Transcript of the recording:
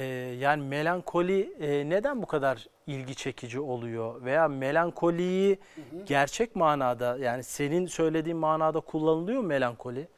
Ee, yani melankoli e, neden bu kadar ilgi çekici oluyor veya melankoliyi gerçek manada yani senin söylediğin manada kullanılıyor mu melankoli?